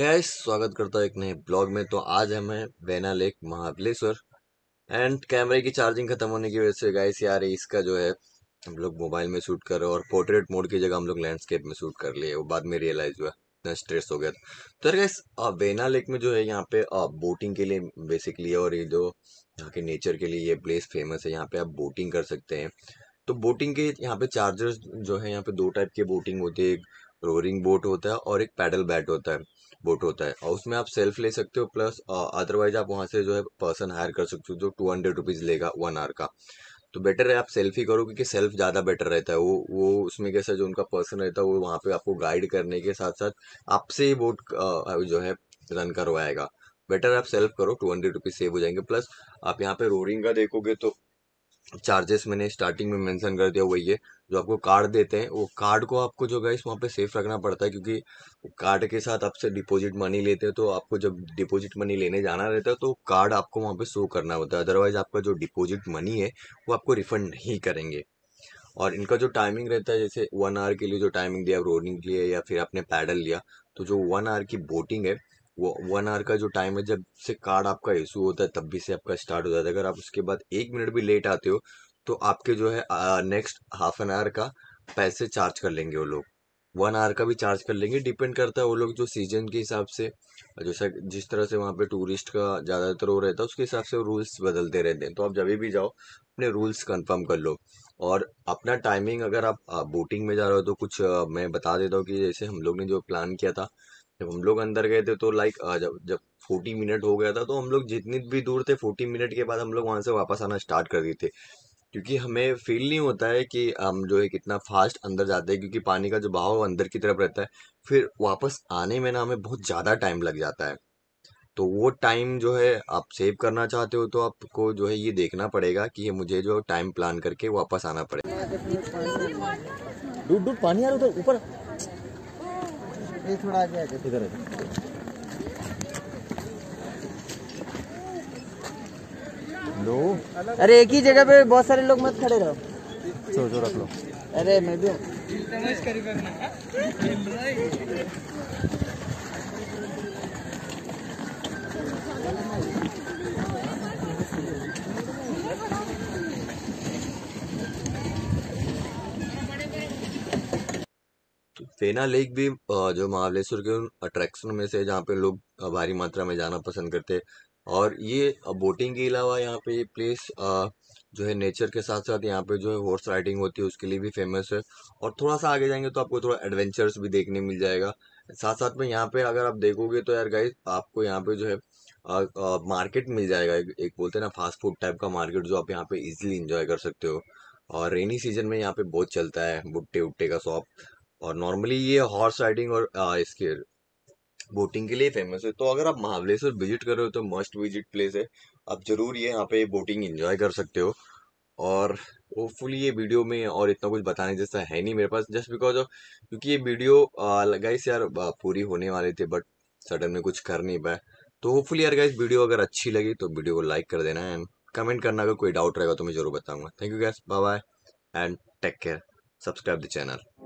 guys स्वागत करता हूँ एक नए ब्लॉग में तो आज हमें बैना लेक महाबलेश्वर एंड कैमरे की चार्जिंग खत्म होने की वजह से गाइस यार इसका जो है हम लोग मोबाइल में शूट कर रहे और पोर्ट्रेट मोड की जगह हम लोग लैंडस्केप में शूट कर लिए वो बाद में रियलाइज हुआ इतना स्ट्रेस हो गया तो यार गाइस बैना लेक में जो है यहाँ पे बोटिंग के लिए बेसिकली और ये जो यहाँ के नेचर के लिए ये प्लेस फेमस है यहाँ पे आप बोटिंग कर सकते हैं तो बोटिंग के यहाँ पे चार्जर्स जो है यहाँ पे दो टाइप के बोटिंग होती है रोरिंग बोट होता है और एक पैडल बैट होता है बोट होता है और उसमें आप सेल्फ ले सकते हो प्लस अदरवाइज आप वहाँ से जो है पर्सन हायर कर सकते हो जो टू हंड्रेड रुपीज़ लेगा वन आवर का तो बेटर है आप सेल्फ ही करो क्योंकि सेल्फ ज़्यादा बेटर रहता है वो वो उसमें कैसा जो उनका पर्सन रहता है वो वहाँ पे आपको गाइड करने के साथ साथ आपसे ही बोट जो है रन करवाएगा बेटर आप सेल्फ करो टू हंड्रेड रुपीज़ सेव हो जाएंगे प्लस आप यहाँ पे रोरिंग का देखोगे तो चार्जेस मैंने स्टार्टिंग में मेंशन कर दिया वही है जो आपको कार्ड देते हैं वो कार्ड को आपको जो गाइस वहाँ पे सेफ रखना पड़ता है क्योंकि कार्ड के साथ आपसे डिपॉजिट मनी लेते हैं तो आपको जब डिपॉजिट मनी लेने जाना रहता है तो कार्ड आपको वहाँ पे शो करना होता है अदरवाइज़ आपका जो डिपॉजिट मनी है वो आपको रिफंड नहीं करेंगे और इनका जो टाइमिंग रहता है जैसे वन आवर के लिए जो टाइमिंग दिया रोडिंग के लिए या फिर आपने पैडल लिया तो जो वन आवर की बोटिंग है वो वन आवर का जो टाइम है जब से कार्ड आपका इशू होता है तब भी से आपका स्टार्ट हो जाता है अगर आप उसके बाद एक मिनट भी लेट आते हो तो आपके जो है नेक्स्ट हाफ एन आवर का पैसे चार्ज कर लेंगे वो लोग वन आवर का भी चार्ज कर लेंगे डिपेंड करता है वो लोग जो सीजन के हिसाब से जैसे जिस तरह से वहाँ पे टूरिस्ट का ज़्यादातर वो रहता है उसके हिसाब से रूल्स बदलते रहते हैं तो आप जब भी जाओ अपने रूल्स कंफर्म कर लो और अपना टाइमिंग अगर आप बोटिंग में जा रहे हो तो कुछ मैं बता देता हूँ कि जैसे हम लोग ने जो प्लान किया था जब हम लोग अंदर गए थे तो लाइक जब जब फोर्टी मिनट हो गया था तो हम लोग जितने भी दूर थे फोर्टी मिनट के बाद हम लोग वहाँ से वापस आना स्टार्ट कर दिए थे क्योंकि हमें फील नहीं होता है कि हम जो है कितना फास्ट अंदर जाते हैं क्योंकि पानी का जो बहाव अंदर की तरफ रहता है फिर वापस आने में ना हमें बहुत ज़्यादा टाइम लग जाता है तो वो टाइम जो है आप सेव करना चाहते हो तो आपको जो है ये देखना पड़ेगा कि ये मुझे जो टाइम प्लान करके वापस आना पड़ेगा डूब डूब पानी रहा उधर ऊपर ये थोड़ा आगे आगे इधर लो अरे एक ही जगह पे बहुत सारे लोग मत खड़े रहो छोड़ छोड़ रख लो अरे मैं भी फेना लेक भी जो महाबलेश्वर के उन अट्रैक्शन में से जहाँ पे लोग भारी मात्रा में जाना पसंद करते और ये बोटिंग के अलावा यहाँ पे ये प्लेस जो है नेचर के साथ साथ यहाँ पे जो है हॉर्स राइडिंग होती है उसके लिए भी फेमस है और थोड़ा सा आगे जाएंगे तो आपको थोड़ा एडवेंचर्स भी देखने मिल जाएगा साथ साथ में यहाँ पे अगर आप देखोगे तो यार गाइज आपको यहाँ पे जो है आ, आ, मार्केट मिल जाएगा एक, एक बोलते हैं ना फास्ट फूड टाइप का मार्केट जो आप यहाँ पे इजीली इंजॉय कर सकते हो और रेनी सीजन में यहाँ पे बहुत चलता है भुट्टे उट्टे का शॉप और नॉर्मली ये हॉर्स राइडिंग और आ, इसके बोटिंग के लिए फेमस है तो अगर आप महाबलेश्वर विजिट कर रहे हो तो मस्ट विजिट प्लेस है आप जरूर ये यहाँ पे बोटिंग एंजॉय कर सकते हो और होपफुली ये वीडियो में और इतना कुछ बताने जैसा है नहीं मेरे पास जस्ट बिकॉज ऑफ क्योंकि ये वीडियो गाइस यार पूरी होने वाले थे बट सडन में कुछ कर नहीं पाया तो होपफुली यार गाइस वीडियो अगर अच्छी लगी तो वीडियो को लाइक कर देना एंड कमेंट करना अगर कोई डाउट रहेगा तो मैं जरूर बताऊंगा thank you guys bye bye and take care subscribe the channel